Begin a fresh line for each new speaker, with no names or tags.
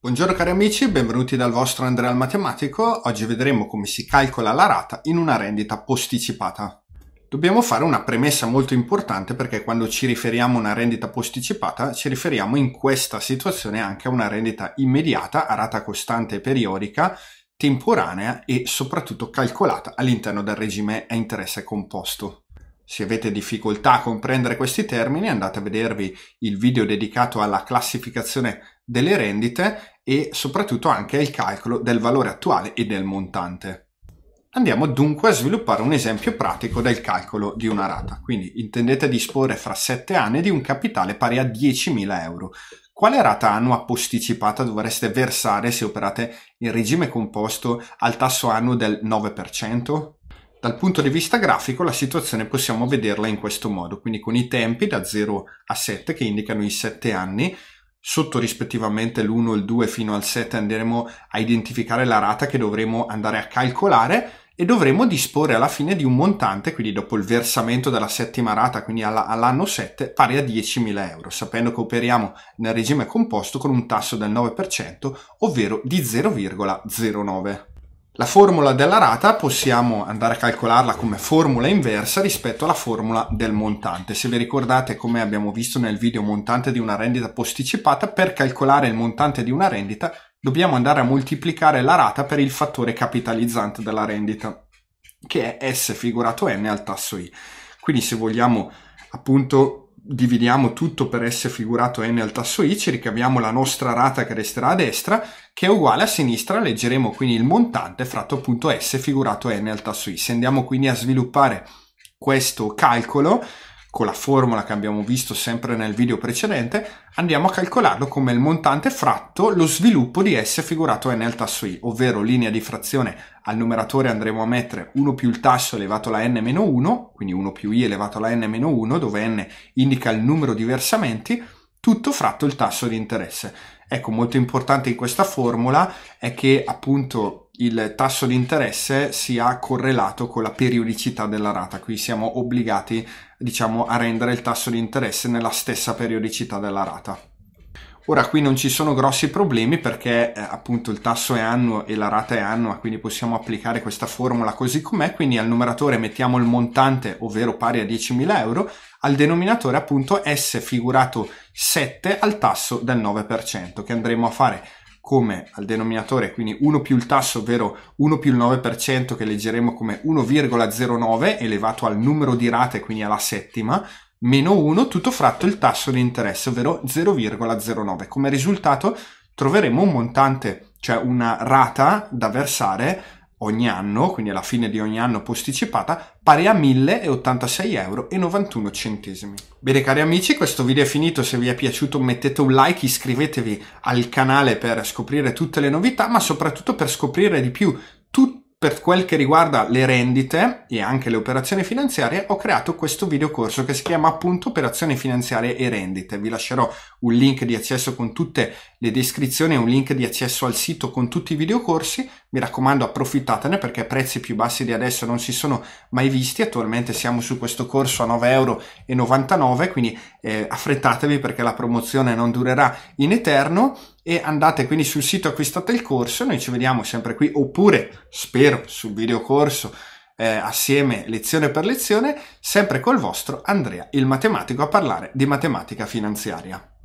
Buongiorno cari amici, benvenuti dal vostro Andrea al Matematico. Oggi vedremo come si calcola la rata in una rendita posticipata. Dobbiamo fare una premessa molto importante perché quando ci riferiamo a una rendita posticipata ci riferiamo in questa situazione anche a una rendita immediata a rata costante e periodica temporanea e soprattutto calcolata all'interno del regime a interesse composto. Se avete difficoltà a comprendere questi termini andate a vedervi il video dedicato alla classificazione delle rendite e soprattutto anche al calcolo del valore attuale e del montante. Andiamo dunque a sviluppare un esempio pratico del calcolo di una rata, quindi intendete disporre fra 7 anni di un capitale pari a 10.000 euro. Quale rata annua posticipata dovreste versare se operate in regime composto al tasso annuo del 9%? Dal punto di vista grafico la situazione possiamo vederla in questo modo, quindi con i tempi da 0 a 7 che indicano i 7 anni, sotto rispettivamente l'1 il 2 fino al 7 andremo a identificare la rata che dovremo andare a calcolare e dovremo disporre alla fine di un montante, quindi dopo il versamento della settima rata, quindi all'anno 7, pari a 10.000 euro, sapendo che operiamo nel regime composto con un tasso del 9%, ovvero di 0,09. La formula della rata possiamo andare a calcolarla come formula inversa rispetto alla formula del montante. Se vi ricordate come abbiamo visto nel video montante di una rendita posticipata, per calcolare il montante di una rendita dobbiamo andare a moltiplicare la rata per il fattore capitalizzante della rendita, che è S figurato n al tasso i. Quindi se vogliamo appunto dividiamo tutto per S figurato n al tasso i, ci ricaviamo la nostra rata che resterà a destra, che è uguale a sinistra, leggeremo quindi il montante fratto appunto S figurato n al tasso i. Se andiamo quindi a sviluppare questo calcolo, con la formula che abbiamo visto sempre nel video precedente, andiamo a calcolarlo come il montante fratto lo sviluppo di S figurato n al tasso i, ovvero linea di frazione al numeratore andremo a mettere 1 più il tasso elevato alla n 1, quindi 1 più i elevato alla n 1, dove n indica il numero di versamenti, tutto fratto il tasso di interesse. Ecco, molto importante in questa formula è che appunto il tasso di interesse sia correlato con la periodicità della rata, qui siamo obbligati diciamo a rendere il tasso di interesse nella stessa periodicità della rata. Ora qui non ci sono grossi problemi perché eh, appunto il tasso è annuo e la rata è annua, quindi possiamo applicare questa formula così com'è, quindi al numeratore mettiamo il montante, ovvero pari a 10.000 euro, al denominatore appunto S figurato 7 al tasso del 9%, che andremo a fare come al denominatore, quindi 1 più il tasso, ovvero 1 più il 9%, che leggeremo come 1,09 elevato al numero di rate, quindi alla settima, meno 1 tutto fratto il tasso di interesse, ovvero 0,09. Come risultato troveremo un montante, cioè una rata da versare ogni anno, quindi alla fine di ogni anno posticipata, pari a 1086,91 euro. Bene cari amici, questo video è finito, se vi è piaciuto mettete un like, iscrivetevi al canale per scoprire tutte le novità, ma soprattutto per scoprire di più per quel che riguarda le rendite e anche le operazioni finanziarie, ho creato questo videocorso che si chiama appunto Operazioni finanziarie e rendite. Vi lascerò un link di accesso con tutte le descrizioni, e un link di accesso al sito con tutti i videocorsi. Mi raccomando, approfittatene perché prezzi più bassi di adesso non si sono mai visti. Attualmente siamo su questo corso a 9,99€, quindi eh, affrettatevi perché la promozione non durerà in eterno e andate quindi sul sito acquistate il corso, noi ci vediamo sempre qui oppure spero sul videocorso eh, assieme lezione per lezione sempre col vostro Andrea il matematico a parlare di matematica finanziaria.